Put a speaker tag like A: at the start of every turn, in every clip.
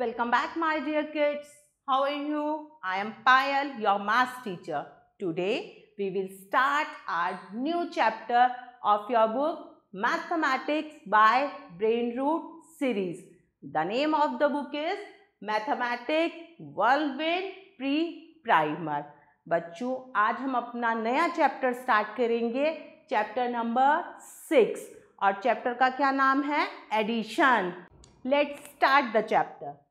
A: Welcome back my dear kids. How are you? I am Payal, your math teacher. Today we will start our new chapter of your book Mathematics by Brain Root series. The name of the book is Mathematics Whirlwind Pre-Primer. बच्चों आज हम अपना नया chapter start करेंगे chapter number six और chapter का क्या नाम है addition let's start the chapter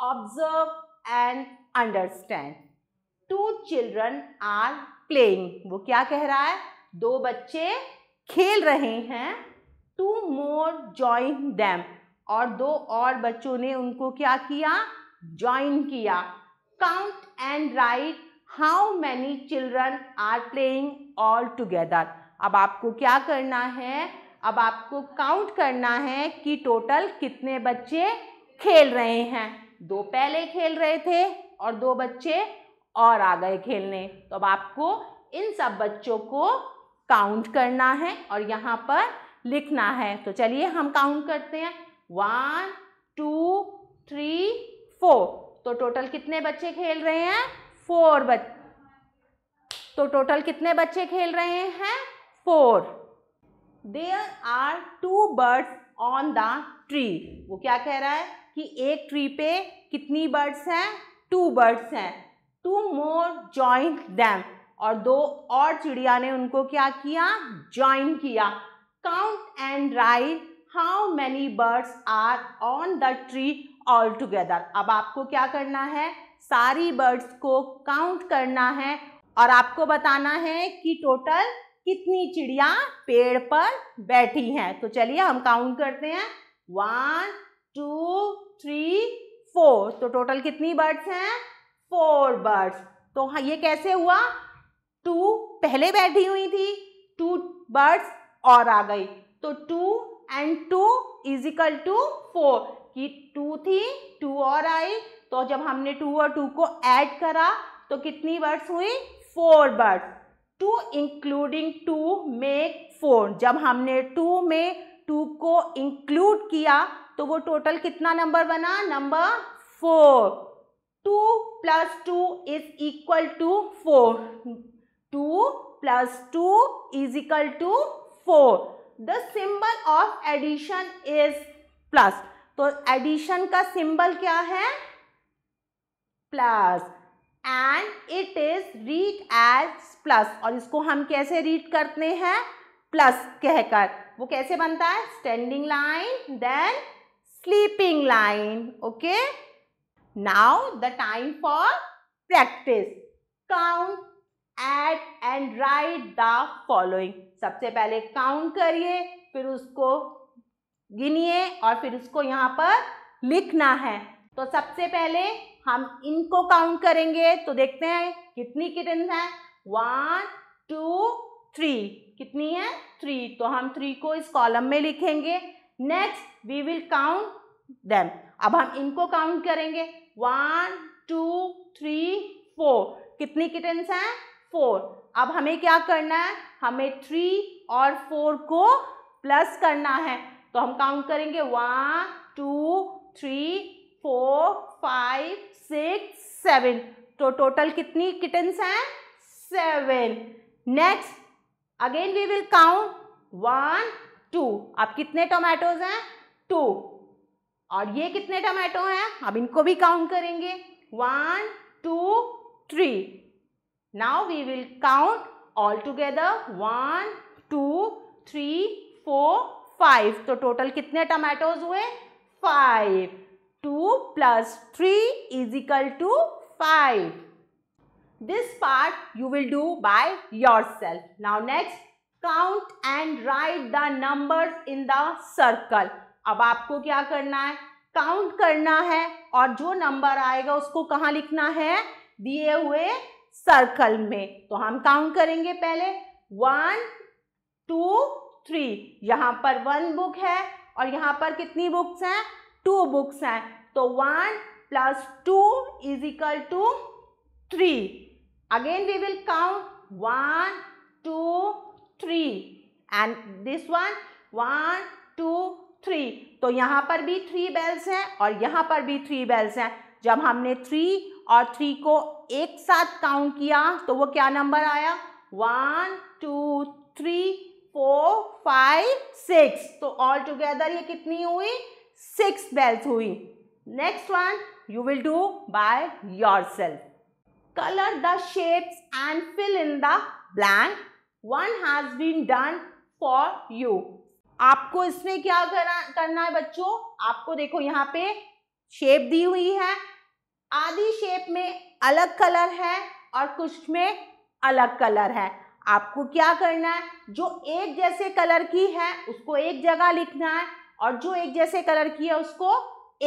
A: observe and understand. Two children are playing. वो क्या कह रहा है दो बच्चे खेल रहे हैं टू मोर ज्वाइन दैम और दो और बच्चों ने उनको क्या किया ज्वाइन किया count and write how many children are playing all together अब आपको क्या करना है अब आपको काउंट करना है कि टोटल कितने बच्चे खेल रहे हैं दो पहले खेल रहे थे और दो बच्चे और आ गए खेलने तो अब आपको इन सब बच्चों को काउंट करना है और यहाँ पर लिखना है तो चलिए हम काउंट करते हैं वन टू थ्री फोर तो टोटल कितने बच्चे खेल रहे हैं फोर बच तो टोटल कितने बच्चे खेल रहे हैं four there are two birds on the tree वो क्या कह रहा है कि एक ट्री पे कितनी बर्ड्स हैं टू बर्ड्स हैं टू मोर जॉइन दैम और दो और चिड़िया ने उनको क्या किया ज्वाइन किया count and write how many birds are on the tree all together अब आपको क्या करना है सारी बर्ड्स को काउंट करना है और आपको बताना है कि टोटल कितनी चिड़िया पेड़ पर बैठी हैं तो चलिए हम काउंट करते हैं वन टू थ्री फोर तो टोटल कितनी बर्ड्स हैं फोर बर्ड्स तो हाँ ये कैसे हुआ टू पहले बैठी हुई थी टू बर्ड्स और आ गई तो two and two is equal to four कि टू थी टू और आई तो जब हमने टू और टू को ऐड करा तो कितनी बर्ड्स हुई four birds two including two make four जब हमने टू में टू को इंक्लूड किया तो वो टोटल कितना नंबर बना number four two plus two is equal to four two plus two is equal to four the symbol of addition is plus तो एडिशन का सिंबल क्या है plus and it is read as plus और इसको हम कैसे read करते हैं प्लस कहकर वो कैसे बनता है standing line then sleeping line. Okay. Now the time for practice. Count, add and write the following. सबसे पहले count करिए फिर उसको गिनिए और फिर उसको यहाँ पर लिखना है तो सबसे पहले हम इनको काउंट करेंगे तो देखते हैं कितनी किटन है वन टू थ्री कितनी है थ्री तो हम थ्री को इस कॉलम में लिखेंगे next we will count them अब हम इनको काउंट करेंगे वन टू थ्री फोर कितनी किटन्स हैं फोर अब हमें क्या करना है हमें थ्री और फोर को प्लस करना है तो हम काउंट करेंगे one two three four five six seven तो टोटल कितनी किटन्स हैं seven next again we will count one two अब कितने टोमेटोज हैं टू और ये कितने टमाटो हैं अब इनको भी काउंट करेंगे one two three now we will count all together one two three four five तो टोटल कितने टमाटोज हुए five two plus three is equal to five part you will do by your yourself now next count and write the number in the circle अब आपको क्या करना है count करना है और जो नंबर आएगा उसको कहाँ लिखना है दिए हुए सर्कल में तो हम काउंट करेंगे पहले वन टू थ्री यहाँ पर वन बुक है और यहाँ पर कितनी बुक्स हैं टू बुक्स हैं तो one plus two is equal to three again we will count one two three and this one one two three तो यहाँ पर भी थ्री बेल्स हैं और यहाँ पर भी थ्री बेल्स हैं जब हमने थ्री और थ्री को एक साथ काउंट किया तो वो क्या नंबर आया one two three four five six तो ऑल टुगेदर ये कितनी हुई सिक्स बेल्स हुई next one you will do by your yourself colour the shapes and fill in the blank one has been done for you आपको इसमें क्या करना करना है बच्चों आपको देखो यहाँ पे शेप दी हुई है आधी शेप में अलग कलर है और कुछ में अलग कलर है आपको क्या करना है जो एक जैसे कलर की है उसको एक जगह लिखना है और जो एक जैसे कलर की है उसको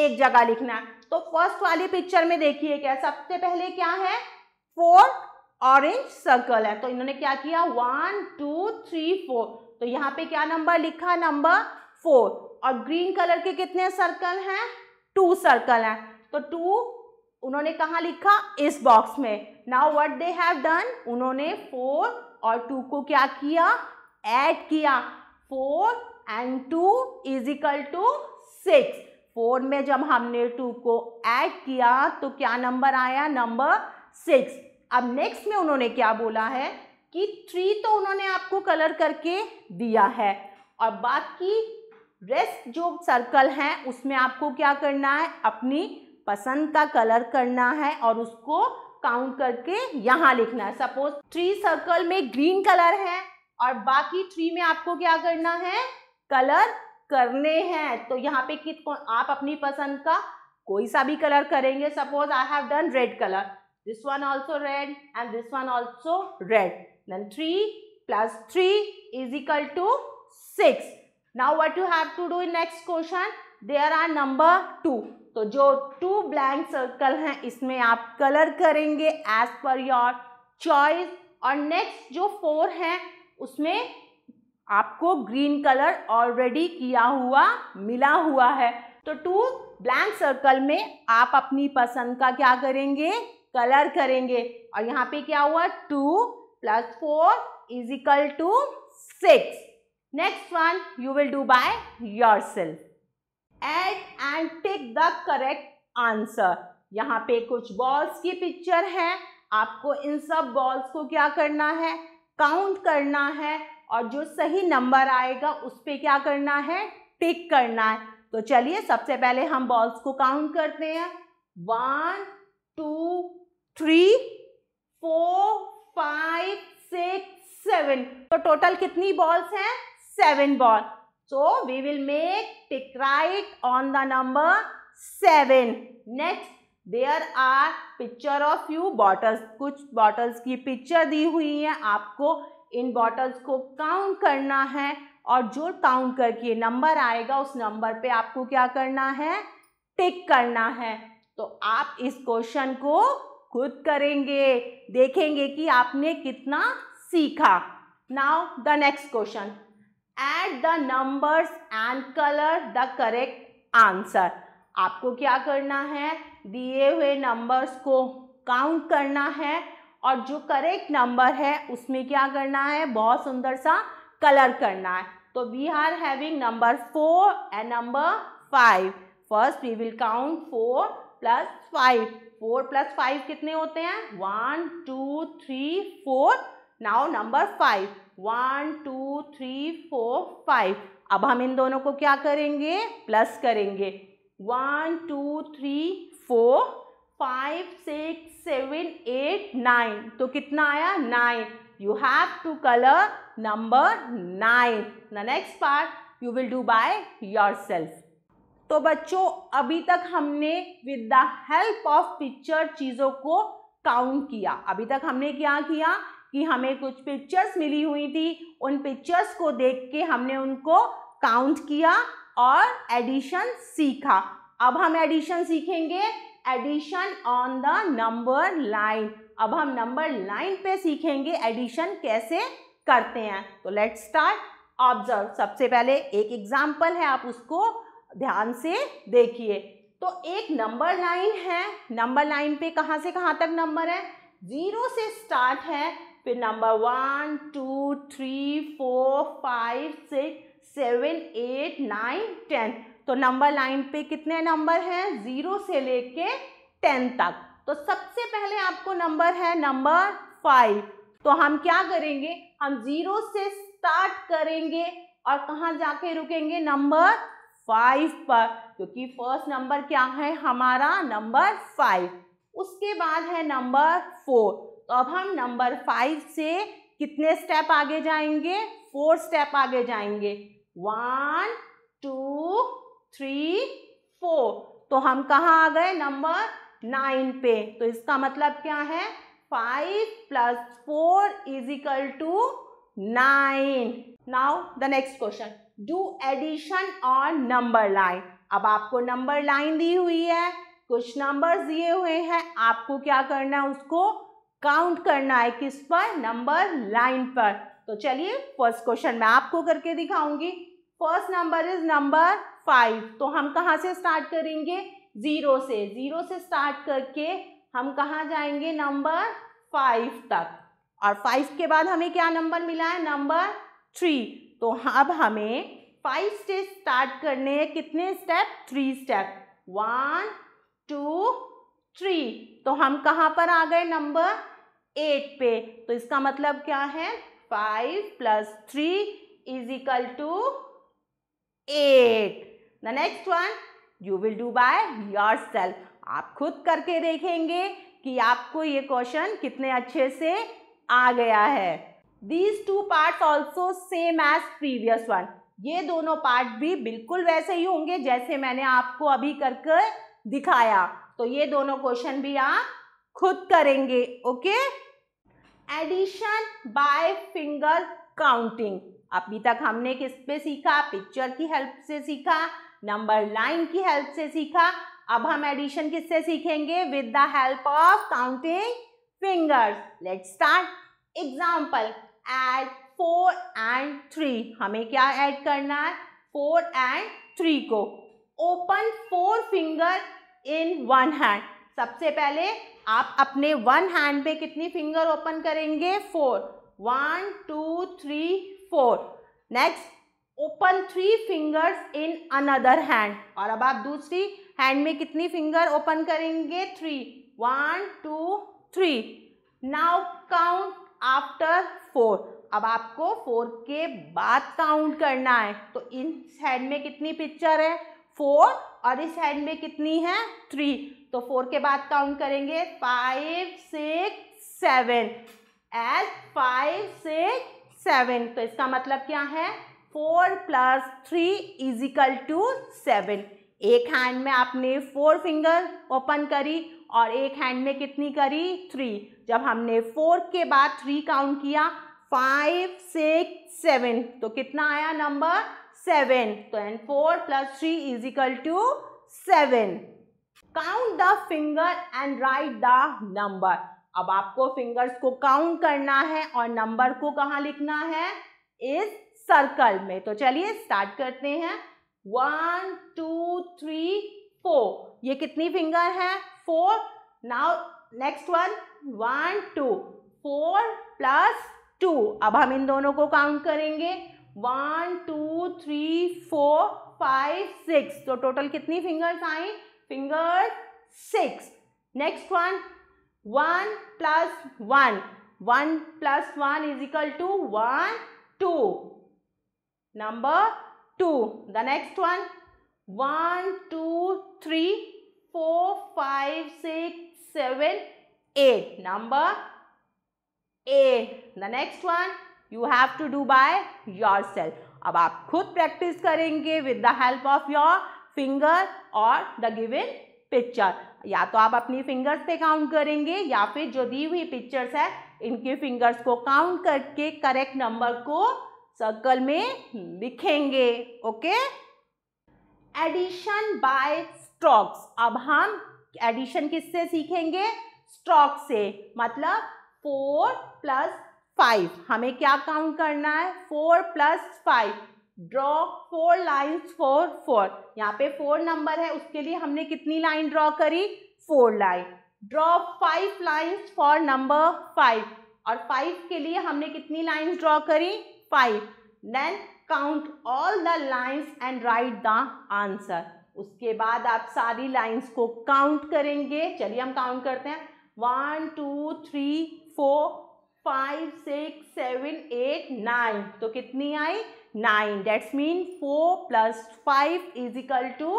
A: एक जगह लिखना है तो फर्स्ट वाली पिक्चर में देखिए क्या सबसे पहले क्या है फोर ऑरेंज सर्कल है तो इन्होंने क्या किया वन टू थ्री फोर तो यहाँ पे क्या नंबर लिखा नंबर फोर और ग्रीन कलर के कितने सर्कल हैं टू सर्कल हैं तो टू उन्होंने कहा लिखा इस बॉक्स में now what they have done उन्होंने फोर और टू को क्या किया ऐड किया four and two is equal to six four में जब हमने टू को ऐड किया तो क्या नंबर आया नंबर सिक्स अब नेक्स्ट में उन्होंने क्या बोला है कि ट्री तो उन्होंने आपको कलर करके दिया है और बाकी रेस्ट जो सर्कल हैं उसमें आपको क्या करना है अपनी पसंद का कलर करना है और उसको काउंट करके यहाँ लिखना है सपोज ट्री सर्कल में ग्रीन कलर है और बाकी ट्री में आपको क्या करना है कलर करने हैं तो यहाँ पे कित आप अपनी पसंद का कोई सा भी कलर करेंगे suppose I have done red colour this one also red and this one also red Then 3 plus 3 is equal to 6. Now what you have to do in next question? There are number 2. तो जो to blank circle हैं इसमें आप colour करेंगे as per your choice और next जो four हैं उसमें आपको ग्रीन कलर ऑलरेडी किया हुआ मिला हुआ है तो टू ब्लैंक सर्कल में आप अपनी पसंद का क्या करेंगे कलर करेंगे और यहाँ पे क्या हुआ two plus 4 is equal to 6. Next one you will do by yourself. Add and tick the correct answer. यहाँ पे कुछ बॉल्स की पिक्चर है आपको इन सब बॉल्स को क्या करना है काउंट करना है और जो सही नंबर आएगा उस पर क्या करना है टिक करना है तो चलिए सबसे पहले हम बॉल्स को काउंट करते हैं one two three four five six seven तो टोटल कितनी बॉल्स है seven ball so we will make tick right on the number seven next there are picture of you bottles कुछ बॉटल्स की picture दी हुई है आपको इन बॉटल्स को काउंट करना है और जो काउंट करके नंबर आएगा उस नंबर पे आपको क्या करना है टिक करना है तो आप इस क्वेश्चन को खुद करेंगे देखेंगे कि आपने कितना सीखा now the next question add the numbers and colour the correct answer आपको क्या करना है दिए हुए नंबर्स को काउंट करना है और जो करेक्ट नंबर है उसमें क्या करना है बहुत सुंदर सा कलर करना है तो we are having number four and number five first we will count four plus five four plus five कितने होते हैं one two three four now number five one two three four five अब हम इन दोनों को क्या करेंगे प्लस करेंगे one two three four five six seven eight nine तो कितना आया nine you have to colour number nine the next part you will do by your yourself तो बच्चों अभी तक हमने with the help of picture चीज़ों को काउंट किया अभी तक हमने क्या किया कि हमें कुछ पिक्चर्स मिली हुई थी उन पिक्चर्स को देख के हमने उनको काउंट किया और एडिशन सीखा अब हम एडिशन सीखेंगे addition on the number line अब हम नंबर लाइन पे सीखेंगे एडिशन कैसे करते हैं तो लेट्स स्टार्ट ऑब्जर्व सबसे पहले एक एग्जाम्पल है आप उसको ध्यान से देखिए तो एक नंबर लाइन है नंबर लाइन पे कहाँ से कहाँ तक नंबर है जीरो से स्टार्ट है फिर number one two three four five six seven eight nine ten तो नंबर लाइन पे कितने नंबर हैं जीरो से लेके टेन तक तो सबसे पहले आपको नंबर है नंबर फाइव तो हम क्या करेंगे हम जीरो से स्टार्ट करेंगे और कहाँ जाके रुकेंगे नंबर फाइव पर क्योंकि फर्स्ट नंबर क्या है हमारा नंबर फाइव उसके बाद है नंबर फोर तो अब हम नंबर फाइव से कितने स्टेप आगे जाएंगे फोर स्टेप आगे जाएंगे वन टू थ्री फोर तो हम कहाँ आ गए नंबर नाइन पे तो इसका मतलब क्या है five plus four is equal to nine now the next question do addition on number line अब आपको नंबर लाइन दी हुई है कुछ नंबर्स दिए हुए हैं आपको क्या करना है उसको काउंट करना है किस पर नंबर लाइन पर तो चलिए फर्स्ट क्वेश्चन मैं आपको करके दिखाऊंगी first number is number five तो हम कहाँ से स्टार्ट करेंगे ज़ीरो से ज़ीरो से स्टार्ट करके हम कहाँ जाएंगे नंबर फाइव तक और फाइव के बाद हमें क्या नंबर मिला है नंबर थ्री तो हाँ, अब हमें फाइव स्टेज स्टार्ट करने हैं कितने step three step one two three तो हम कहाँ पर आ गए नंबर एट पे तो इसका मतलब क्या है five plus three is equal to eight the next one you will do by your yourself आप खुद करके देखेंगे कि आपको ये क्वेश्चन कितने अच्छे से आ गया है these two part also same as previous one ये दोनों पार्ट भी बिल्कुल वैसे ही होंगे जैसे मैंने आपको अभी करके दिखाया तो ये दोनों क्वेश्चन भी आप खुद करेंगे okay addition by finger counting अभी तक हमने किस पे सीखा पिक्चर की हेल्प से सीखा नंबर लाइन की हेल्प से सीखा अब हम एडिशन किससे सीखेंगे with the help of counting fingers let start example add four and three हमें क्या ऐड करना है फोर एंड थ्री को open four finger in one hand सबसे पहले आप अपने वन हैंड पे कितनी फिंगर ओपन करेंगे four one two three four next open three fingers in another hand और अब आप दूसरी हैंड में कितनी फिंगर ओपन करेंगे three one two three now count after four अब आपको फोर के बाद काउंट करना है तो इन साइड में कितनी पिक्चर है फोर और इस साइड में कितनी है थ्री तो फोर के बाद काउंट करेंगे five six seven as five six seven तो इसका मतलब क्या है four plus three is equal to seven एक हैंड में आपने फोर फिंगर ओपन करी और एक हैंड में कितनी करी थ्री जब हमने फोर के बाद थ्री काउंट किया फाइव सिक्स सेवन तो कितना आया नंबर सेवन तो and four plus three is equal to seven count the finger and write the number अब आपको फिंगर्स को काउंट करना है और नंबर को कहाँ लिखना है इस सर्कल में तो चलिए स्टार्ट करते हैं वन टू थ्री फोर ये कितनी फिंगर है four now next one one two four plus two अब हम इन दोनों को काउंट करेंगे one two three four five six तो टोटल कितनी फिंगर्स आई fingers six next one one plus one one plus one is equal to one two number two the next one one two three four five six seven, eight. Number eight. The next one you have to do by yourself. अब आप खुद practice करेंगे with the help of your finger और the given picture या तो आप अपनी fingers पे काउंट करेंगे या फिर जो दी हुई पिक्चर्स है इनके फिंगर्स को काउंट करके करेक्ट नंबर को सर्कल में लिखेंगे ओके एडिशन बाय स्ट्रोक्स अब हम एडिशन किससे सीखेंगे स्ट्रोक से मतलब फोर प्लस फाइव हमें क्या काउंट करना है four plus five draw four lines four four यहाँ पे फोर नंबर है उसके लिए हमने कितनी लाइन ड्रॉ करी four line draw five lines for number five और फाइव के लिए हमने कितनी लाइन्स ड्रॉ करी five then count all the lines and write the answer उसके बाद आप सारी लाइंस को काउंट करेंगे चलिए हम काउंट करते हैं one two three four five six seven eight nine तो कितनी आई nine that's mean four plus five is equal to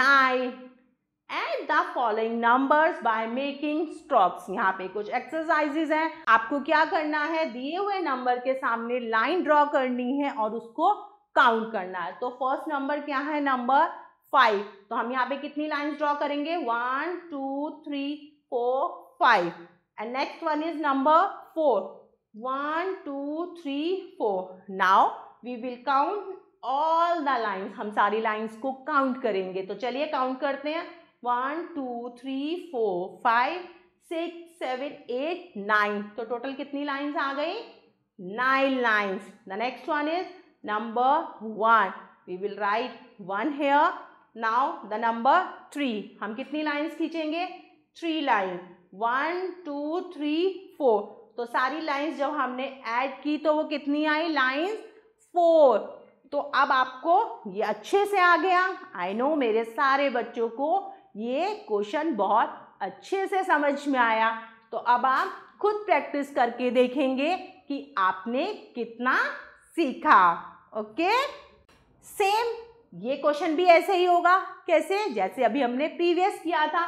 A: nine and the following numbers by making strokes यहाँ पे कुछ एक्सरसाइजेज हैं आपको क्या करना है दिए हुए नंबर के सामने लाइन ड्रॉ करनी है और उसको काउंट करना है तो फर्स्ट नंबर क्या है नंबर फाइव तो हम यहाँ पे कितनी लाइन्स ड्रॉ करेंगे one two three four five and next one is number four one two three four now we will count all the lines हम सारी लाइन्स को काउंट करेंगे तो चलिए काउंट करते हैं one two three four five six seven eight nine तो total कितनी लाइन्स आ गई nine lines the next one is number one we will write one here now the number three हम कितनी लाइन्स खींचेंगे three line one two three four तो सारी lines जब हमने ऐड की तो वो कितनी आई लाइन्स फोर तो अब आपको ये अच्छे से आ गया आई नो मेरे सारे बच्चों को ये क्वेश्चन बहुत अच्छे से समझ में आया तो अब आप खुद प्रैक्टिस करके देखेंगे कि आपने कितना सीखा ओके सेम ये क्वेश्चन भी ऐसे ही होगा कैसे जैसे अभी हमने प्रीवियस किया था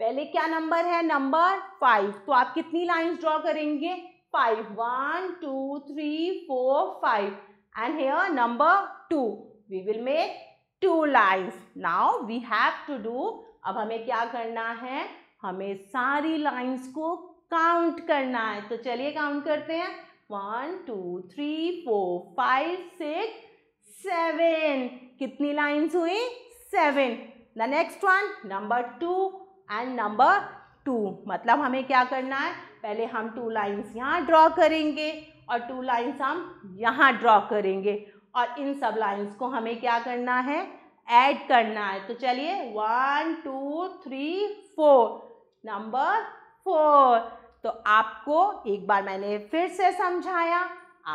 A: पहले क्या नंबर है नंबर फाइव तो आप कितनी लाइंस ड्रॉ करेंगे five one two three four five and here number two we will make two lines now we have to do अब हमें क्या करना है हमें सारी लाइंस को काउंट करना है तो चलिए काउंट करते हैं one two three four five six seven कितनी लाइन्स हुई seven the next one number two and number two मतलब हमें क्या करना है पहले हम टू लाइन्स यहाँ ड्रॉ करेंगे और टू लाइन्स हम यहाँ ड्रॉ करेंगे और इन सब लाइन्स को हमें क्या करना है ऐड करना है तो चलिए one two three four number four तो आपको एक बार मैंने फिर से समझाया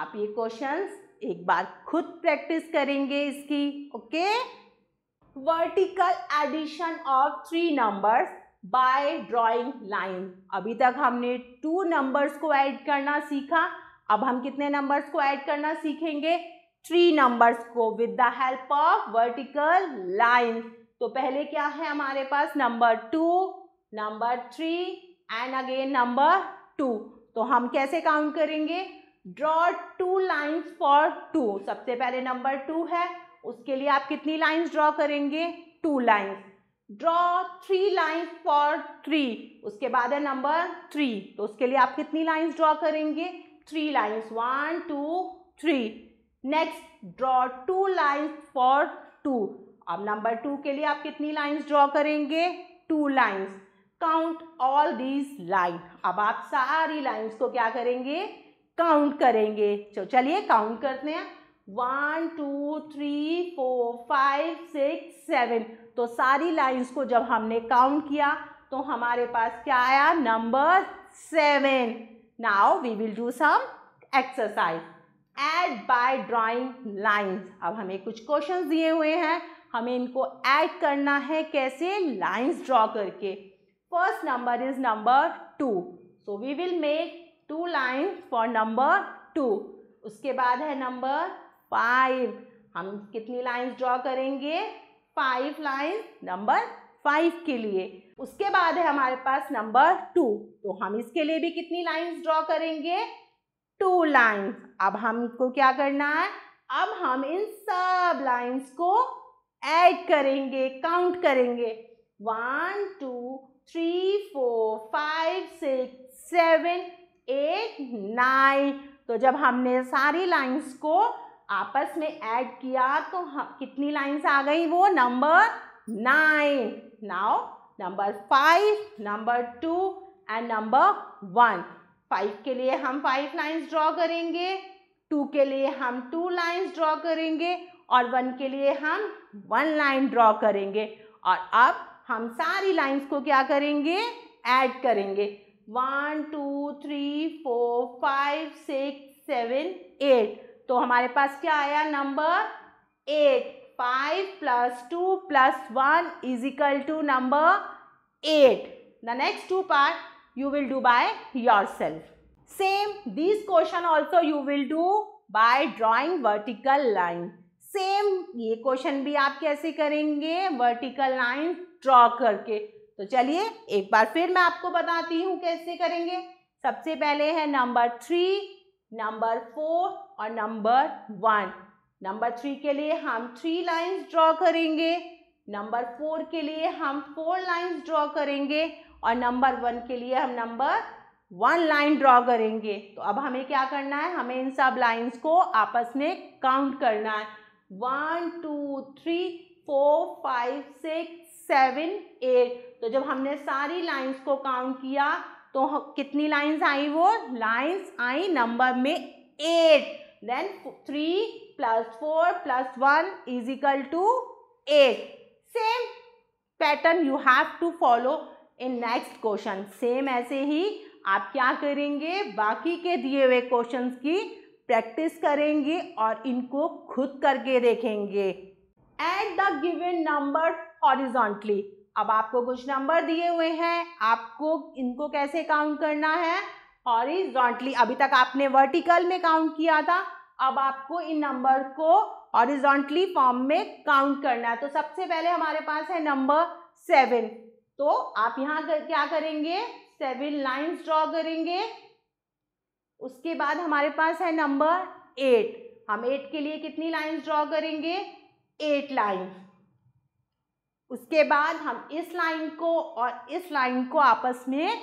A: आप ये क्वेश्चंस एक बार खुद प्रैक्टिस करेंगे इसकी okay vertical addition of three numbers by drawing line अभी तक हमने टू नंबर्स को ऐड करना सीखा अब हम कितने नंबर्स को ऐड करना सीखेंगे थ्री नंबर्स को with the help of vertical line तो पहले क्या है हमारे पास number two number three and again number two तो हम कैसे काउंट करेंगे draw two lines for two सबसे पहले नंबर टू है उसके लिए आप कितनी लाइन्स ड्रॉ करेंगे two lines draw three lines for three उसके बाद है नंबर थ्री तो उसके लिए आप कितनी लाइन्स ड्रॉ करेंगे three lines one two three next draw two lines for two अब नंबर टू के लिए आप कितनी लाइन्स ड्रॉ करेंगे two lines count all these line अब आप सारी लाइन्स को क्या करेंगे काउंट करेंगे चलो चलिए काउंट करते हैं one two three four five six seven तो सारी लाइंस को जब हमने काउंट किया तो हमारे पास क्या आया number seven now we will do some exercise add by drawing lines अब हमें कुछ क्वेश्चन दिए हुए हैं हमें इनको ऐड करना है कैसे लाइंस ड्रॉ करके first number is number two so we will make two line for number two उसके बाद है नंबर फाइव हम कितनी लाइंस ड्रॉ करेंगे फाइव लाइन नंबर फाइव के लिए उसके बाद है हमारे पास नंबर टू तो हम इसके लिए भी कितनी लाइंस ड्रॉ करेंगे टू लाइंस अब हमको क्या करना है अब हम इन सब लाइंस को ऐड करेंगे काउंट करेंगे one two three four five six seven eight nine तो जब हमने सारी लाइंस को आपस में ऐड किया तो हम कितनी लाइंस आ गई वो number nine now number five number two and number one five के लिए हम फाइव लाइंस ड्रॉ करेंगे टू के लिए हम टू लाइंस ड्रॉ करेंगे और वन के लिए हम वन लाइन ड्रॉ करेंगे और अब हम सारी लाइंस को क्या करेंगे ऐड करेंगे one two three four five six seven eight तो हमारे पास क्या आया number eight five plus two plus one is equal to number eight the next two part you will do by your yourself same this question also you will do by drawing vertical line same ये question भी आप कैसे करेंगे vertical line draw करके तो चलिए एक बार फिर मैं आपको बताती हूँ कैसे करेंगे सबसे पहले है नंबर थ्री नंबर फोर और नंबर वन नंबर थ्री के लिए हम थ्री लाइंस ड्रॉ करेंगे नंबर फोर के लिए हम फोर लाइंस ड्रॉ करेंगे और नंबर वन के लिए हम नंबर वन लाइन ड्रॉ करेंगे तो अब हमें क्या करना है हमें इन सब लाइंस को आपस में काउंट करना है one two three four five six seven eight तो जब हमने सारी लाइंस को काउंट किया तो कितनी लाइंस आई वो लाइंस आई नंबर में eight then three plus four plus one is equal to eight same pattern you have to follow in next question same ऐसे ही आप क्या करेंगे बाकी के दिए हुए क्वेश्चन की प्रैक्टिस करेंगे और इनको खुद करके देखेंगे at the given number horizontally अब आपको कुछ नंबर दिए हुए हैं आपको इनको कैसे काउंट करना है हॉरिजॉन्टली अभी तक आपने वर्टिकल में काउंट किया था अब आपको इन नंबर को हॉरिजॉन्टली फॉर्म में काउंट करना है तो सबसे पहले हमारे पास है नंबर सेवन तो आप यहाँ कर, क्या करेंगे सेवन लाइंस ड्रॉ करेंगे उसके बाद हमारे पास है नंबर एट हम एट के लिए कितनी लाइंस ड्रॉ करेंगे एट लाइंस उसके बाद हम इस लाइन को और इस लाइन को आपस में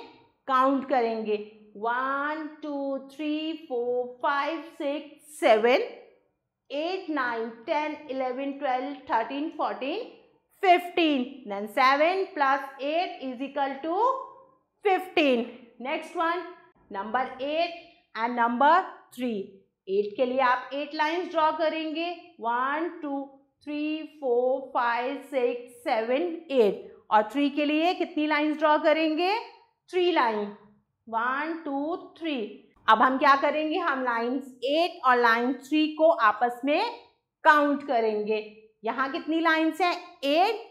A: काउंट करेंगे one two three four five six seven eight nine ten eleven twelve thirteen fourteen fifteen then seven plus eight is equal to fifteen next one number eight and number three eight के लिए आप eight lines draw करेंगे one two three four five six seven eight और three के लिए कितनी lines draw करेंगे three line one two three अब हम क्या करेंगे हम लाइन्स एट और लाइन थ्री को आपस में काउंट करेंगे यहाँ कितनी लाइन्स हैं eight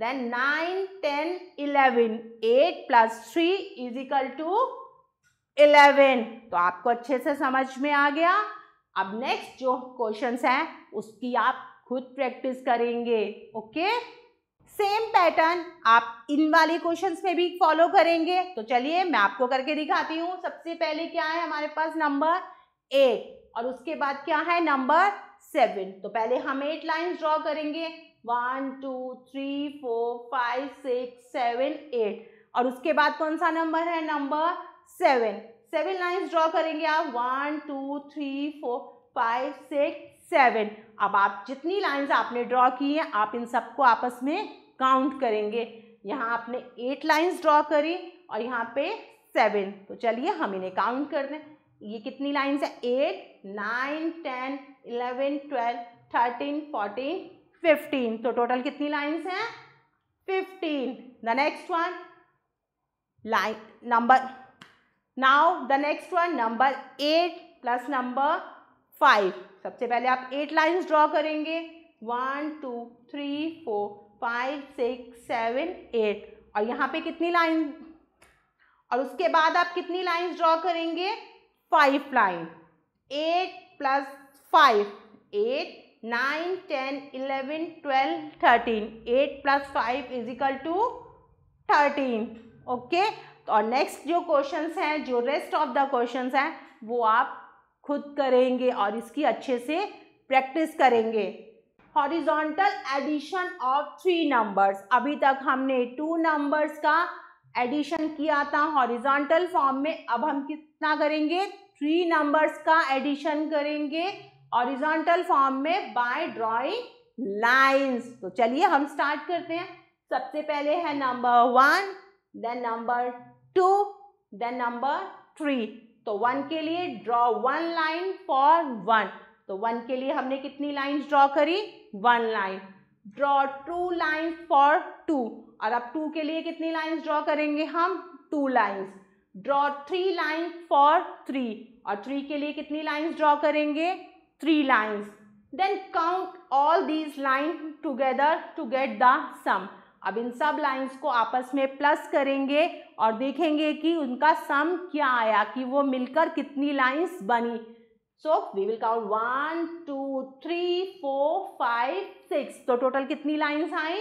A: then nine ten eleven eight plus three is equal to eleven तो आपको अच्छे से समझ में आ गया अब नेक्स्ट जो क्वेश्चंस हैं उसकी आप खुद प्रैक्टिस करेंगे ओके सेम पैटर्न आप इन वाले क्वेश्चंस में भी फॉलो करेंगे तो चलिए मैं आपको करके दिखाती हूँ सबसे पहले क्या है हमारे पास नंबर एट और उसके बाद क्या है नंबर सेवन तो पहले हम एट लाइन ड्रॉ करेंगे one two three four five six seven eight और उसके बाद कौन सा नंबर है number seven seven lines draw करेंगे आप one two three four five six seven अब आप जितनी लाइंस आपने ड्रॉ की हैं आप इन सबको आपस में काउंट करेंगे यहाँ आपने एट लाइंस ड्रॉ करी और यहाँ पे सेवन तो चलिए हम इन्हें काउंट कर दें ये कितनी लाइंस है eight nine ten eleven twelve thirteen fourteen fifteen तो टोटल कितनी लाइंस हैं fifteen the next one line number now the next one number eight plus number five सबसे पहले आप एट लाइन्स ड्रॉ करेंगे one two three four five six seven eight और यहाँ पे कितनी लाइन और उसके बाद आप कितनी लाइन्स ड्रॉ करेंगे five line eight plus five eight nine ten eleven twelve thirteen eight plus five is equal to thirteen okay और नेक्स्ट जो क्वेश्चंस हैं जो रेस्ट ऑफ द क्वेश्चंस हैं वो आप खुद करेंगे और इसकी अच्छे से प्रैक्टिस करेंगे horizontal addition of three numbers अभी तक हमने टू नंबर्स का एडिशन किया था हॉरिजॉन्टल फॉर्म में अब हम कितना करेंगे थ्री नंबर्स का एडिशन करेंगे हॉरिजॉन्टल फॉर्म में बाय ड्राइंग लाइंस तो चलिए हम स्टार्ट करते हैं सबसे पहले है number one then number two then number three तो वन के लिए draw one line for one तो वन के लिए हमने कितनी लाइन्स ड्रॉ करी one line draw two lines for two और अब टू के लिए कितनी लाइन ड्रॉ करेंगे हम two lines draw three line for three और थ्री के लिए कितनी लाइन्स ड्रॉ करेंगे three lines then count all these line together to get the sum अब इन सब लाइंस को आपस में प्लस करेंगे और देखेंगे कि उनका सम क्या आया कि वो मिलकर कितनी लाइंस बनी so we will count one two three four five six तो टोटल कितनी लाइंस आई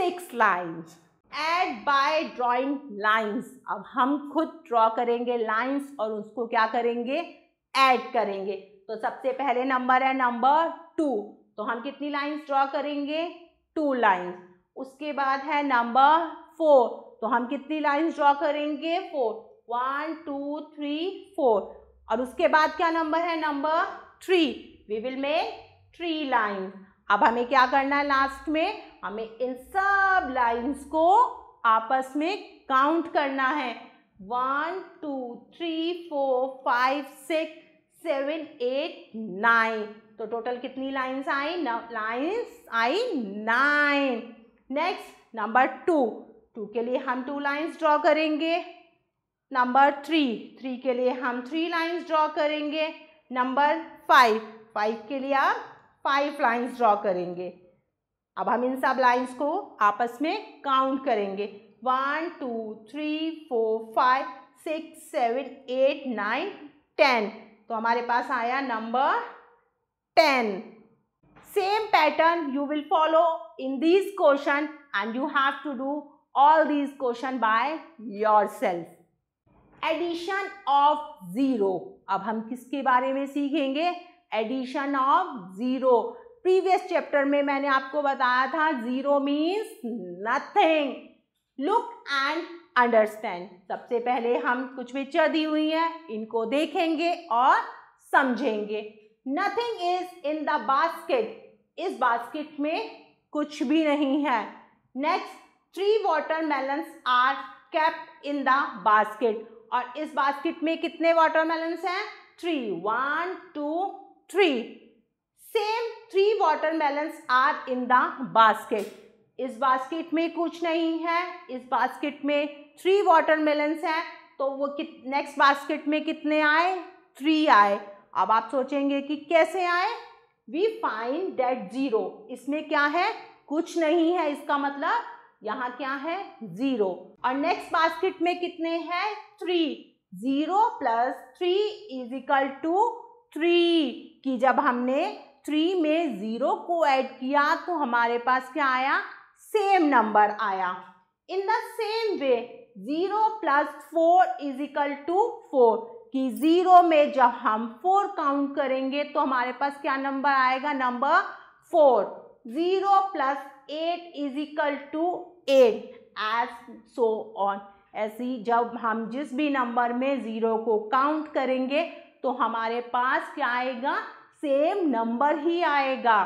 A: six lines add by drawing lines अब हम खुद ड्रॉ करेंगे लाइंस और उसको क्या करेंगे एड करेंगे तो सबसे पहले नंबर है नंबर टू तो हम कितनी लाइंस ड्रॉ करेंगे टू लाइंस उसके बाद है नंबर फोर तो हम कितनी लाइंस ड्रॉ करेंगे four one two three four और उसके बाद क्या नंबर है number three we will make three line अब हमें क्या करना है लास्ट में हमें इन सब लाइंस को आपस में काउंट करना है one two three four five six seven eight nine तो टोटल कितनी लाइंस आई लाइंस आई nine next number two two के लिए हम टू लाइंस ड्रॉ करेंगे नंबर थ्री थ्री के लिए हम थ्री लाइंस ड्रॉ करेंगे नंबर फाइव फाइव के लिए आप फाइव लाइंस ड्रॉ करेंगे अब हम इन सब लाइंस को आपस में काउंट करेंगे one two three four five six seven eight nine ten तो हमारे पास आया number ten same pattern you will follow in these question and you have to do all these question by self addition of zero अब हम किसके बारे में सीखेंगे addition of zero previous chapter में मैंने आपको बताया था zero means nothing look and understand सबसे पहले हम कुछ पिक्चर दी हुई है इनको देखेंगे और समझेंगे nothing is in the basket इस बास्केट में कुछ भी नहीं है next three watermelons are kept in the basket और इस बास्केट में कितने वाटर मेलन्स हैं three one two three same three watermelons are in the basket इस बास्केट में कुछ नहीं है इस बास्केट में थ्री वाटर मेलन्स हैं तो वो कित नेक्स्ट बास्केट में कितने आए थ्री आए अब आप सोचेंगे कि कैसे आए वी फाइंड डेट जीरो इसमें क्या है कुछ नहीं है इसका मतलब यहाँ क्या है जीरो और नेक्स्ट बास्केट में कितने हैं three zero plus three is equal to three कि जब हमने थ्री में जीरो को ऐड किया तो हमारे पास क्या आया सेम नंबर आया in the same way zero plus four is equal to four कि जीरो में जब हम फोर काउंट करेंगे तो हमारे पास क्या नंबर आएगा number four zero plus eight is equal to eight as so on ऐसी जब हम जिस भी नंबर में ज़ीरो को काउंट करेंगे तो हमारे पास क्या आएगा सेम नंबर ही आएगा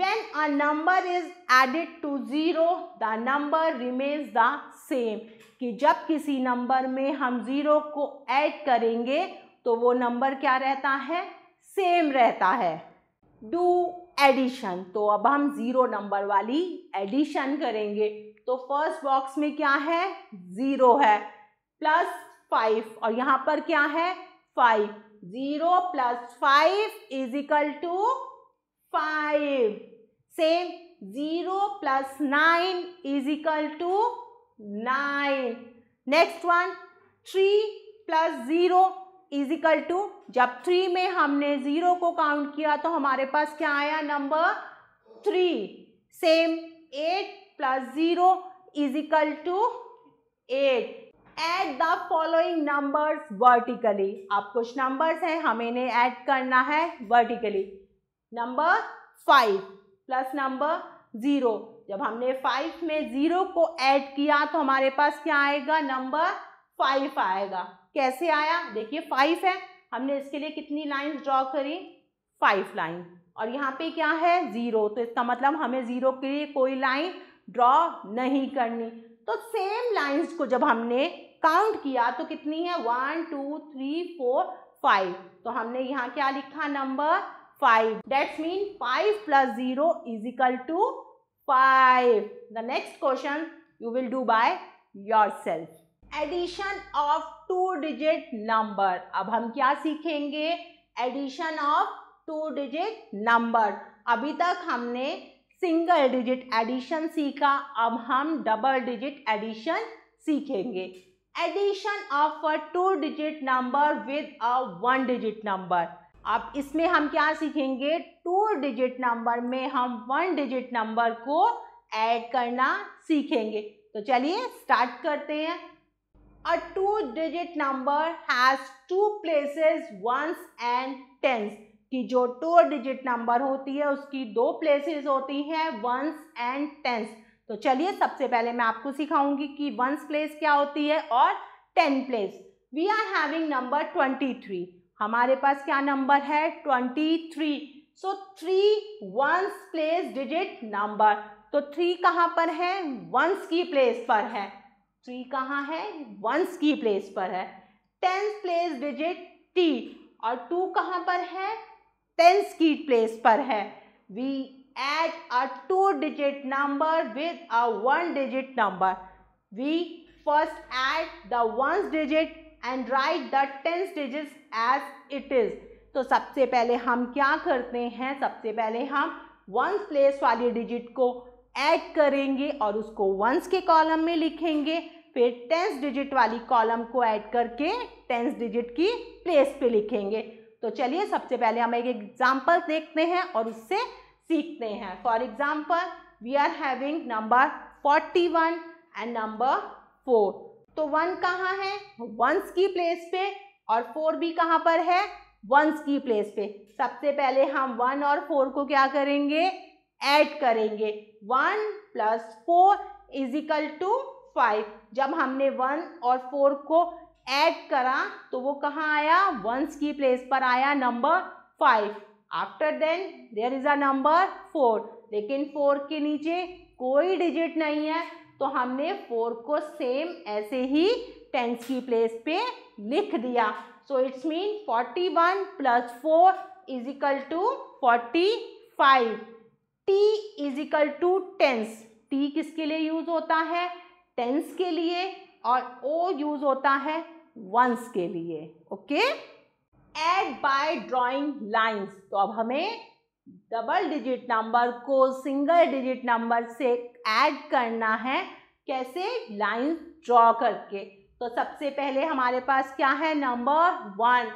A: when a number is added to zero the number remains the same कि जब किसी नंबर में हम ज़ीरो को ऐड करेंगे तो वो नंबर क्या रहता है सेम रहता है डू एडिशन तो अब हम ज़ीरो नंबर वाली एडिशन करेंगे तो फर्स्ट बॉक्स में क्या है ज़ीरो है प्लस फाइव और यहाँ पर क्या है five zero plus five is equal to five same zero plus nine is equal to nine next one three plus zero is equal to जब थ्री में हमने जीरो को काउंट किया तो हमारे पास क्या आया number three same eight plus zero is equal to eight add the following numbers vertically आप कुछ नंबर्स हैं हमें इन्हें ऐड करना है vertically number five plus number zero जब हमने फाइव में जीरो को ऐड किया तो हमारे पास क्या आएगा नंबर फाइव आएगा कैसे आया देखिए फाइव है हमने इसके लिए कितनी लाइन ड्रॉ करी फाइव लाइन और यहाँ पे क्या है ज़ीरो तो इसका मतलब हमें ज़ीरो के लिए कोई लाइन ड्रॉ नहीं करनी तो सेम लाइंस को जब हमने काउंट किया तो कितनी है one two three four five तो हमने यहाँ क्या लिखा number five that's mean five plus zero is equal to five. The next question you will do by yourself. Addition of two digit number अब हम क्या सीखेंगे addition of two digit number अभी तक हमने सिंगल डिजिट एडिशन सीखा अब हम डबल डिजिट एडिशन सीखेंगे addition of a two digit number with a one digit number अब इसमें हम क्या सीखेंगे टू डिजिट नंबर में हम वन डिजिट नंबर को ऐड करना सीखेंगे तो चलिए स्टार्ट करते हैं a two digit number has two places ones and tens कि जो टू डिजिट नंबर होती है उसकी दो प्लेसेस होती हैं वंस एंड टेंस तो चलिए सबसे पहले मैं आपको सिखाऊंगी कि वंस प्लेस क्या होती है और ten place we are having number twenty three हमारे पास क्या नंबर है twenty three so three ones place digit number तो थ्री कहाँ पर है वंस की प्लेस पर है थ्री कहाँ है वंस की प्लेस पर है टेंस प्लेस डिजिट टी और टू कहाँ पर है टेंस की प्लेस पर है we add a two digit number with a one digit number we first add the ones digit and write the tens digit as it is तो सबसे पहले हम क्या करते हैं सबसे पहले हम वंस प्लेस वाली डिजिट को ऐड करेंगे और उसको वंस के कॉलम में लिखेंगे फिर टेंस डिजिट वाली कॉलम को ऐड करके टेंस डिजिट की प्लेस पे लिखेंगे तो चलिए सबसे पहले हम एक एग्जाम्पल देखते हैं और उससे सीखते हैं for example we are having number forty one and number four तो वन कहाँ है वंस की प्लेस पे और फोर भी कहाँ पर है वंस की प्लेस पे सबसे पहले हम वन और फोर को क्या करेंगे ऐड करेंगे one plus four is equal to five जब हमने वन और फोर को ऐड करा तो वो कहाँ आया वंस की प्लेस पर आया number five after then there is a number four लेकिन फोर के नीचे कोई डिजिट नहीं है तो हमने फोर को सेम ऐसे ही टेंस की प्लेस पे लिख दिया so it's mean forty one plus four is equal to forty five T is equal to tens T किसके लिए यूज होता है टेंस के लिए और ओ यूज होता है वंस के लिए okay add by drawing lines तो अब हमें डबल डिजिट नंबर को सिंगल डिजिट नंबर से ऐड करना है कैसे लाइन ड्रॉ करके तो सबसे पहले हमारे पास क्या है number one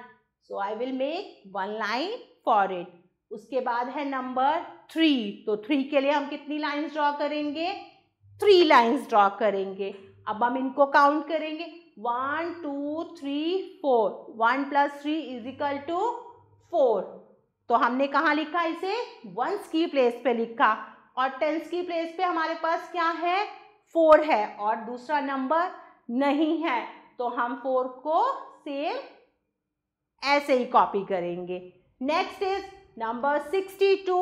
A: so I will make one line for it उसके बाद है नंबर थ्री तो थ्री के लिए हम कितनी लाइंस ड्रॉ करेंगे थ्री लाइंस ड्रॉ करेंगे अब हम इनको काउंट करेंगे one two three four one plus three is equal to four तो हमने कहाँ लिखा इसे वंस की प्लेस पे लिखा और टेंस की प्लेस पे हमारे पास क्या है फोर है और दूसरा नंबर नहीं है तो हम फोर को सेम ऐसे ही कॉपी करेंगे next is number sixty two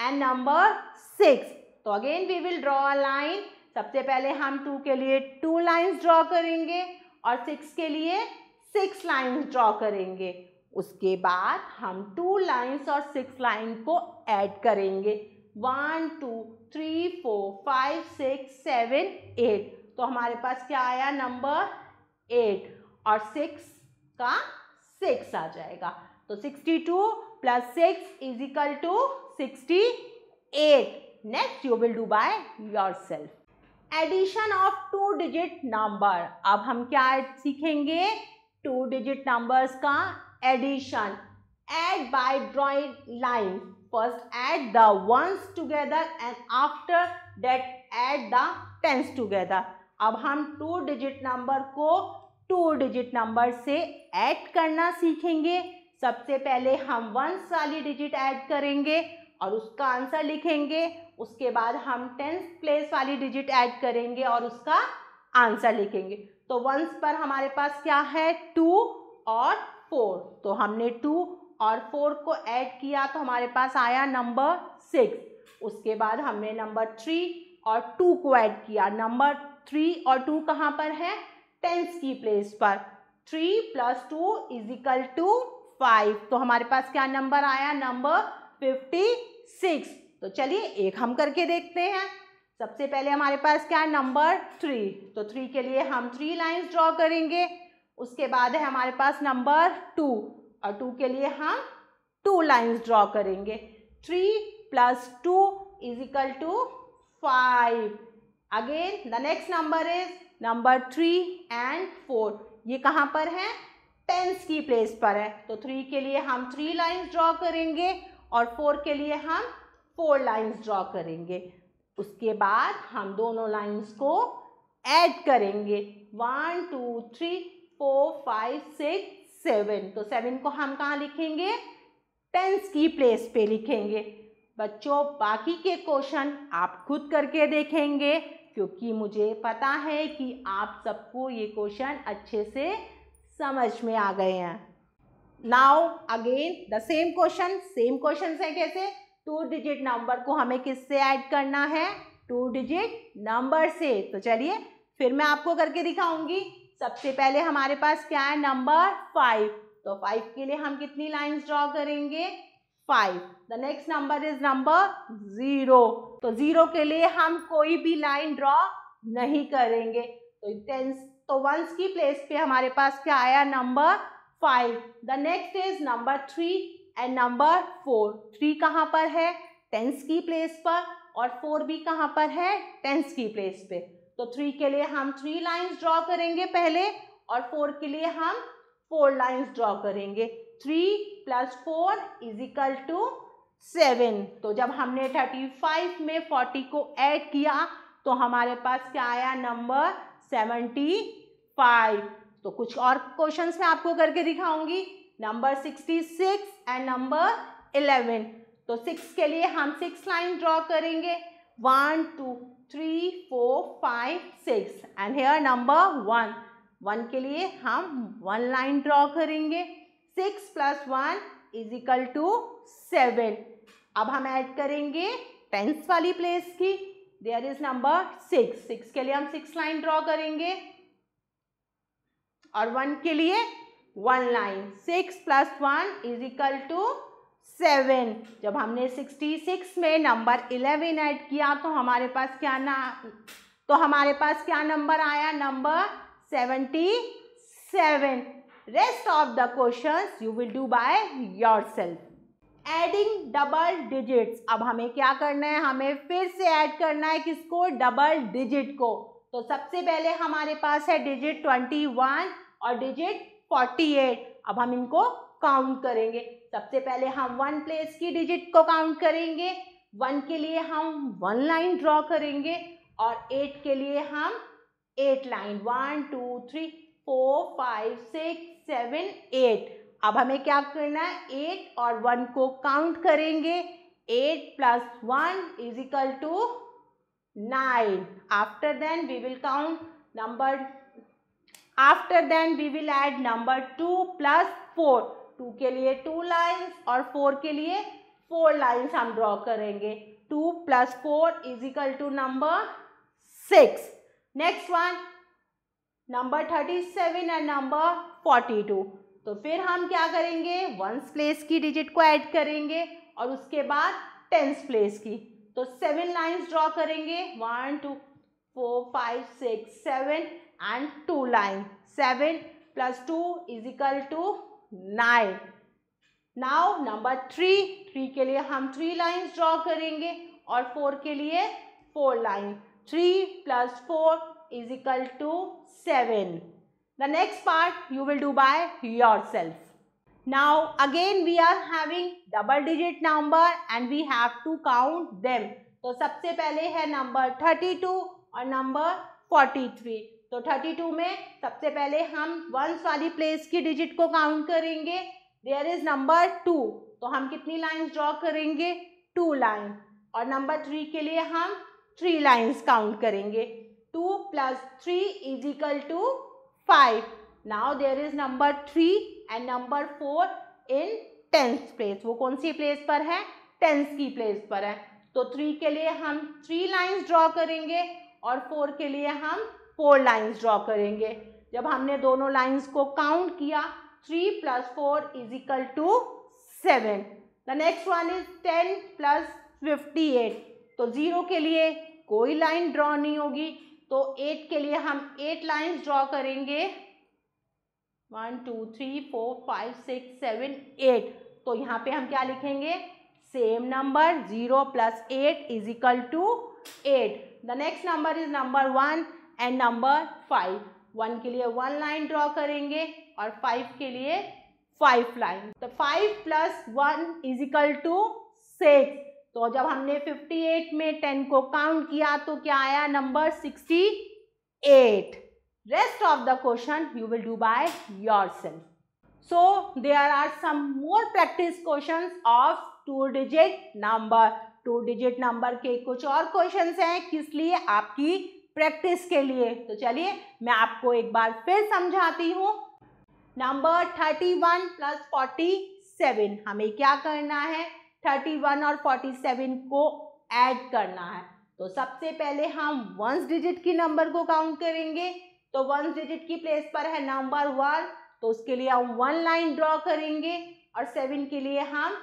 A: and number six तो again we will draw a line सबसे पहले हम टू के लिए टू लाइंस ड्रॉ करेंगे और सिक्स के लिए सिक्स लाइंस ड्रॉ करेंगे उसके बाद हम टू लाइन्स और सिक्स लाइन को ऐड करेंगे one two three four five six seven eight तो हमारे पास क्या आया नंबर एट और सिक्स का सिक्स आ जाएगा तो sixty two plus six is equal to sixty eight next you will do by your yourself addition of two digit number अब हम क्या सीखेंगे टू डिजिट नंबर्स का addition add by drawing line first add the ones together and after that add the tens together अब हम two digit number को two digit number से add करना सीखेंगे सबसे पहले हम वंस वाली डिजिट ऐड करेंगे और उसका आंसर लिखेंगे उसके बाद हम टेंस प्लेस वाली डिजिट ऐड करेंगे और उसका आंसर लिखेंगे तो वंस पर हमारे पास क्या है टू और फोर तो हमने टू और फोर को ऐड किया तो हमारे पास आया नंबर सिक्स उसके बाद हमने नंबर थ्री और टू को ऐड किया नंबर थ्री और टू कहाँ पर है टेंस की प्लेस पर three plus two is equal to five तो हमारे पास क्या नंबर आया नंबर फिफ्टी सिक्स तो चलिए एक हम करके देखते हैं सबसे पहले हमारे पास क्या है नंबर थ्री तो थ्री के लिए हम थ्री लाइंस ड्रॉ करेंगे उसके बाद है हमारे पास नंबर टू और टू के लिए हम टू लाइन्स ड्रॉ करेंगे three plus two is equal to five again the next number is number three and four ये कहाँ पर है टेंस की प्लेस पर है तो थ्री के लिए हम थ्री लाइन्स ड्रॉ करेंगे और फोर के लिए हम फोर लाइन्स ड्रॉ करेंगे उसके बाद हम दोनों लाइन्स को ऐड करेंगे one two three four five six seven तो सेवन को हम कहाँ लिखेंगे टेंस की प्लेस पे लिखेंगे बच्चों बाकी के क्वेश्चन आप खुद करके देखेंगे क्योंकि मुझे पता है कि आप सबको ये क्वेश्चन अच्छे से समझ में आ गए हैं now again the same question same question है कैसे टू डिजिट नंबर को हमें किससे ऐड करना है टू डिजिट नंबर से तो चलिए फिर मैं आपको करके दिखाऊंगी सबसे पहले हमारे पास क्या है नंबर फाइव तो फाइव के लिए हम कितनी लाइंस ड्रॉ करेंगे five the next number is number zero तो जीरो के लिए हम कोई भी लाइन ड्रॉ नहीं करेंगे तो टेंस तो वंस की प्लेस पे हमारे पास क्या आया number five the next is number three and number four three कहाँ पर है टेंस की प्लेस पर और फोर भी कहाँ पर है टेंस की प्लेस पे तो थ्री के लिए हम थ्री लाइंस ड्रॉ करेंगे पहले और फोर के लिए हम फोर लाइंस ड्रॉ करेंगे three plus four is equal to seven तो जब हमने थर्टी फाइव में फोर्टी को ऐड किया तो हमारे पास क्या आया नंबर सेवेंटी फाइव तो कुछ और क्वेश्चंस मैं आपको करके दिखाऊंगी number sixty six and number eleven तो सिक्स के लिए हम सिक्स लाइन ड्रॉ करेंगे one two three four five six and here number one one के लिए हम वन लाइन ड्रॉ करेंगे six plus one is equal to seven अब हम ऐड करेंगे टेंस वाली प्लेस की there is number six six के लिए हम सिक्स लाइन ड्रॉ करेंगे और वन के लिए one line six plus one is equal to seven जब हमने सिक्सटी सिक्स में नंबर इलेवन ऐड किया तो हमारे पास क्या ना तो हमारे पास क्या नंबर आया number seventy seven rest of the question you will do by your yourself adding double digits अब हमें क्या करना है हमें फिर से ऐड करना है किसको डबल डिजिट को तो सबसे पहले हमारे पास है डिजिट ट्वेंटी वन और डिजिट फोर्टी एट अब हम इनको काउंट करेंगे सबसे पहले हम वन प्लेस की डिजिट को काउंट करेंगे वन के लिए हम वन लाइन ड्रॉ करेंगे और एट के लिए हम eight line one two three four five six seven eight अब हमें क्या करना है एट और वन को काउंट करेंगे eight plus one is equal to nine after then we will count number after then we will add number two plus four two के लिए टू लाइन्स और फोर के लिए फोर लाइन्स हम draw करेंगे two plus four is equal to number six next one number thirty seven and number forty two तो फिर हम क्या करेंगे वंस प्लेस की डिजिट को ऐड करेंगे और उसके बाद टेंस प्लेस की तो सेवन लाइन्स ड्रॉ करेंगे one two four five six seven and two line seven plus two is equal to nine now number three three के लिए हम थ्री लाइन्स ड्रॉ करेंगे और फोर के लिए four line three plus four is equal to seven the next part you will do by your yourself now again we are having double digit number and we have to count them तो सबसे पहले है number thirty two और number forty three तो 32 में सबसे पहले हम वंस वाली प्लेस की डिजिट को काउंट करेंगे देयर इज नंबर टू तो हम कितनी लाइंस ड्रॉ करेंगे टू लाइन और नंबर थ्री के लिए हम थ्री लाइंस काउंट करेंगे two plus three is equal to five now there is number three and number four in tenth place वो कौन सी प्लेस पर है टेंस की प्लेस पर है तो थ्री के लिए हम थ्री लाइंस ड्रॉ करेंगे और फोर के लिए हम फोर लाइन्स ड्रॉ करेंगे जब हमने दोनों लाइन्स को काउंट किया three plus four is equal to seven the next one is ten plus fifty eight तो ज़ीरो के लिए कोई लाइन ड्रॉ नहीं होगी तो एट के लिए हम एट लाइन्स ड्रॉ करेंगे one two three four five six seven eight तो यहाँ पे हम क्या लिखेंगे same number zero plus eight is equal to eight the next number is number one and number five one के लिए वन लाइन ड्रॉ करेंगे और फाइव के लिए फाइव लाइन तो five plus one is equal to six तो जब हमने 58 में 10 को काउंट किया तो क्या आया number 68 rest of the question you will do by self so there are some more practice question of two digit number two digit number के कुछ और क्वेश्चन हैं किस लिए आपकी प्रैक्टिस के लिए तो चलिए मैं आपको एक बार फिर समझाती हूँ number thirty one plus forty seven हमें क्या करना है थर्टी वन और फोर्टी सेवन को ऐड करना है तो सबसे पहले हम वंस डिजिट की नंबर को काउंट करेंगे तो वंस डिजिट की प्लेस पर है नंबर वन तो उसके लिए हम वन लाइन ड्रॉ करेंगे और सेवन के लिए हम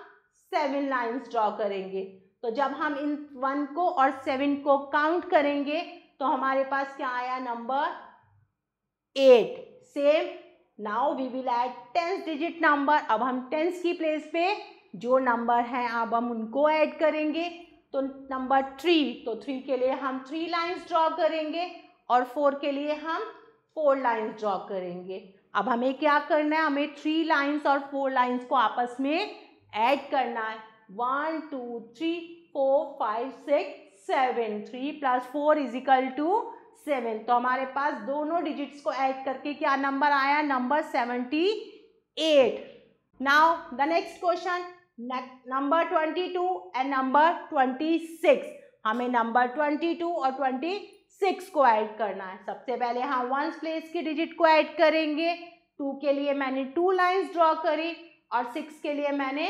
A: सेवन लाइन्स ड्रॉ करेंगे तो जब हम इन वन को और सेवन को काउंट करेंगे तो हमारे पास क्या आया number eight same now we will add tens digit number अब हम टेंस की प्लेस पे जो नंबर हैं अब हम उनको ऐड करेंगे तो नंबर थ्री तो थ्री के लिए हम थ्री लाइंस ड्रॉ करेंगे और फोर के लिए हम फोर लाइंस ड्रॉ करेंगे अब हमें क्या करना है हमें थ्री लाइंस और फोर लाइंस को आपस में ऐड करना है one two three four five six seven three plus four is equal to seven तो हमारे पास दोनों डिजिट्स को ऐड करके क्या नंबर आया number seventy eight now the next question number twenty two and number twenty six हमें number twenty two और twenty six को ऐड करना है सबसे पहले हम वन प्लेस की डिजिट को ऐड करेंगे टू के लिए मैंने टू लाइंस ड्रॉ करी और सिक्स के लिए मैंने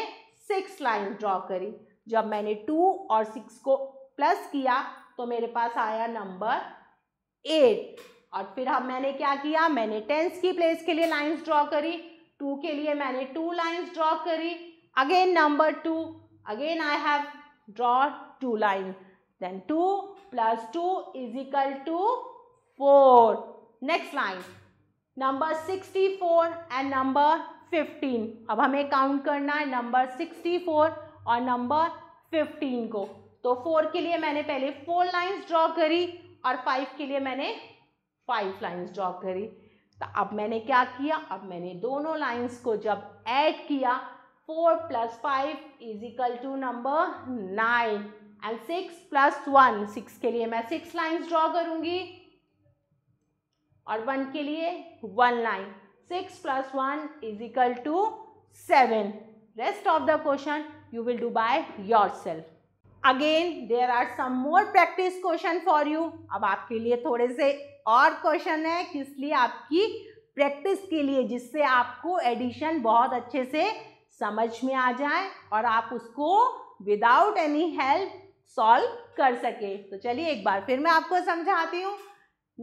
A: सिक्स लाइन ड्रॉ करी जब मैंने टू और सिक्स को प्लस किया तो मेरे पास आया नंबर एट और फिर हम मैंने क्या किया मैंने टेंस की प्लेस के लिए लाइंस ड्रॉ करी टू के लिए मैंने टू लाइंस ड्रॉ करी again number two again I have draw two line then two plus two is equal to four next line number sixty four and number fifteen अब हमें count करना है number sixty four और number fifteen को तो four के लिए मैंने पहले फोर लाइंस ड्रॉ करी और फाइव के लिए मैंने फाइव लाइंस ड्रॉ करी तो अब मैंने क्या किया अब मैंने दोनों लाइंस को जब ऐड किया four plus five is equal to number nine and six plus one six के लिए मैं सिक्स लाइंस ड्रॉ करूंगी और वन के लिए one line six plus one is equal to seven rest of the question you will do by your self again there are some more practice question for you अब आपके लिए थोड़े से और क्वेश्चन है किस लिए आपकी प्रैक्टिस के लिए जिससे आपको एडिशन बहुत अच्छे से समझ में आ जाए और आप उसको विदाउट एनी हेल्प सॉल्व कर सके तो चलिए एक बार फिर मैं आपको समझाती हूँ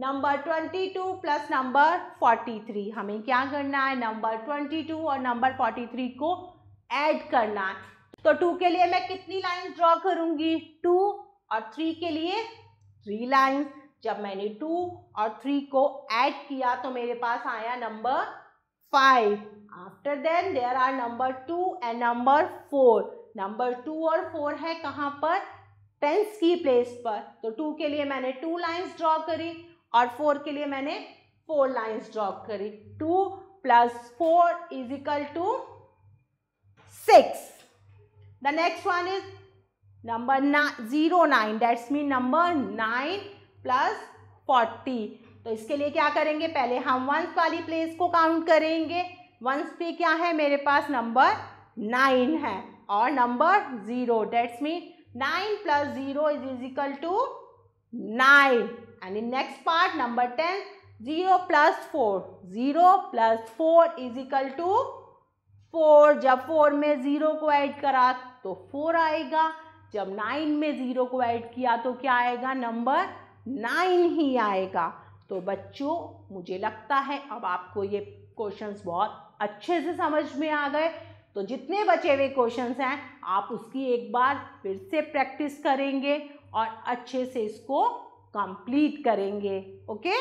A: number twenty two plus number forty three हमें क्या करना है नंबर ट्वेंटी टू और नंबर फोर्टी थ्री को ऐड करना है तो टू के लिए मैं कितनी लाइन ड्रॉ करूंगी टू और थ्री के लिए थ्री लाइन जब मैंने टू और थ्री को ऐड किया तो मेरे पास आया number five after then there are number two and number four number two और फोर है कहाँ पर टेंस की प्लेस पर तो टू के लिए मैंने टू लाइन्स ड्रॉ करी और फोर के लिए मैंने फोर लाइन्स ड्रॉ करी two plus four is equal to six The next one is number nine, zero nine. That's mean number nine plus forty तो इसके लिए क्या करेंगे पहले हम वंस वाली प्लेस को काउंट करेंगे वंस पे क्या है मेरे पास नंबर नाइन है और number zero that's mean nine plus zero is is equal to nine and in next part number ten zero plus four zero plus four is equal to four जब four में zero को add करा तो four आएगा जब nine में zero को add किया तो क्या आएगा नंबर नाइन ही आएगा तो बच्चों मुझे लगता है अब आपको ये क्वेश्चंस बहुत अच्छे से समझ में आ गए तो जितने बचे हुए क्वेश्चंस हैं आप उसकी एक बार फिर से प्रैक्टिस करेंगे और अच्छे से इसको कंप्लीट करेंगे okay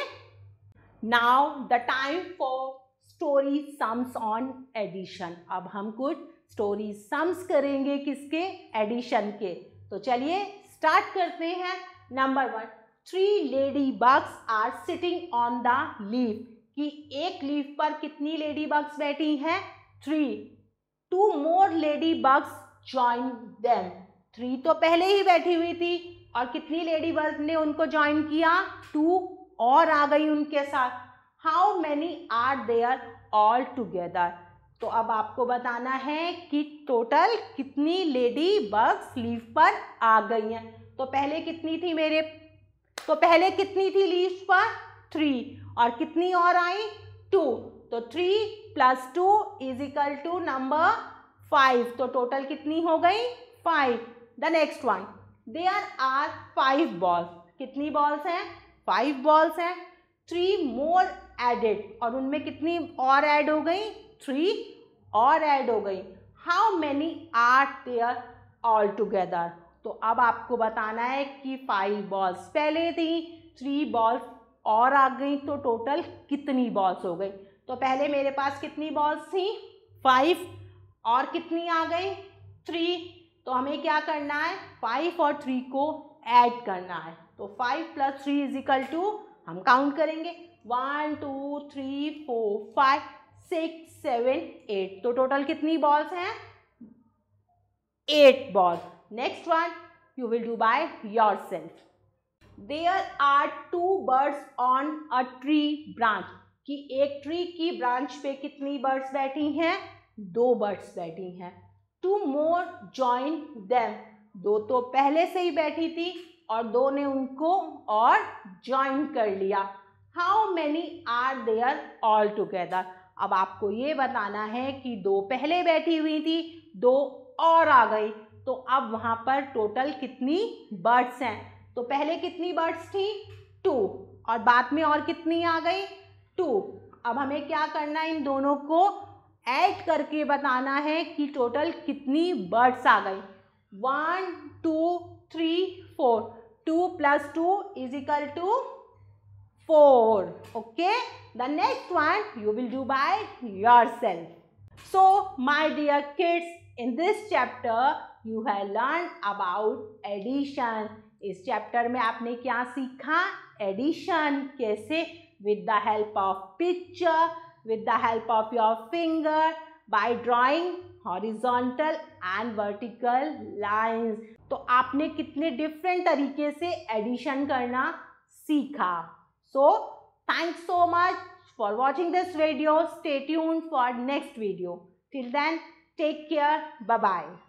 A: now the time for story sums on addition अब हम कुछ स्टोरी सम्स करेंगे किसके एडिशन के तो चलिए स्टार्ट करते हैं number one three ladybugs are sitting on the leaf कि एक लीफ पर कितनी लेडी बग्स बैठी हैं three two more ladybugs join them three तो पहले ही बैठी हुई थी और कितनी लेडी बग्स ने उनको ज्वाइन किया टू और आ गई उनके साथ how many are there all together तो अब आपको बताना है कि टोटल कितनी लेडी बग्स लीव पर आ गई हैं तो पहले कितनी थी मेरे तो पहले कितनी थी लीव पर थ्री और कितनी और आई टू तो three plus two is equal to number five तो टोटल कितनी हो गई five the next one there are five balls कितनी बॉल्स हैं फाइव बॉल्स हैं थ्री मोर एडेड और उनमें कितनी और एड हो गई थ्री और ऐड हो गई how many are there all together तो अब आपको बताना है कि फाइव बॉल्स पहले थी थ्री बॉल्स और आ गई तो टोटल कितनी बॉल्स हो गई तो पहले मेरे पास कितनी बॉल्स थी फाइव और कितनी आ गई थ्री तो हमें क्या करना है फाइव और थ्री को ऐड करना है तो five plus three is equal to हम काउंट करेंगे one two three four five six seven eight तो टोटल कितनी बॉल्स हैं eight ball next one you will do by your self there are two birds on a tree branch कि एक tree की branch पे कितनी birds बैठी हैं दो बर्ड्स बैठी हैं टू मोर ज्वाइन देम दो तो पहले से ही बैठी थी और दो ने उनको और ज्वाइन कर लिया how many are there all together अब आपको ये बताना है कि दो पहले बैठी हुई थी दो और आ गई तो अब वहाँ पर टोटल कितनी बर्ड्स हैं तो पहले कितनी बर्ड्स थी टू और बाद में और कितनी आ गई टू अब हमें क्या करना है इन दोनों को ऐड करके बताना है कि टोटल कितनी बर्ड्स आ गई one two three four two plus two is equal to four okay The next one you will do by yourself. So, my dear kids, in this chapter you have learned about addition. इस chapter में आपने क्या सीखा addition कैसे with the help of picture, with the help of your finger, by drawing horizontal and vertical lines. तो आपने कितने different तरीके से एडिशन करना सीखा सो so, Thanks so much for watching this video. Stay tuned for next video. Till then, take care. Bye-bye.